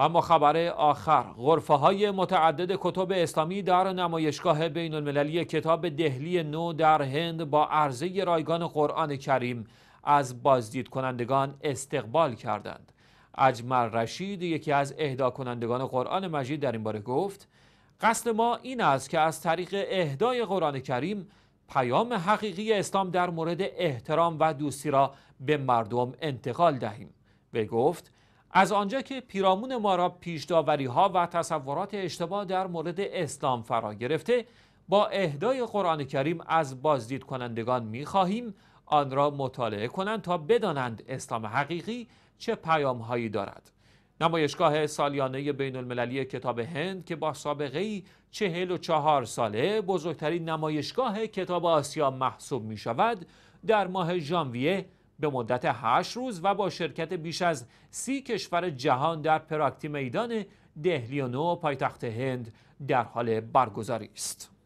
و اما خبر آخر غرفه های متعدد کتب اسلامی در نمایشگاه بین المللی کتاب دهلی نو در هند با عرضه رایگان قرآن کریم از بازدید کنندگان استقبال کردند اجمر رشید یکی از اهدا کنندگان قرآن مجید در این باره گفت قصد ما این است که از طریق اهدای قرآن کریم پیام حقیقی اسلام در مورد احترام و دوستی را به مردم انتقال دهیم به گفت از آنجا که پیرامون ما را پیشداوری ها و تصورات اشتباه در مورد اسلام فرا گرفته با اهدای قرآن کریم از بازدید کنندگان می خواهیم آن را مطالعه کنند تا بدانند اسلام حقیقی چه پیام هایی دارد نمایشگاه سالیانه بین المللی کتاب هند که با سابقه چهل و چهار ساله بزرگترین نمایشگاه کتاب آسیا محسوب می شود در ماه ژانویه به مدت 8 روز و با شرکت بیش از سی کشور جهان در پراکتی میدان دهلی نو پایتخت هند در حال برگزاری است.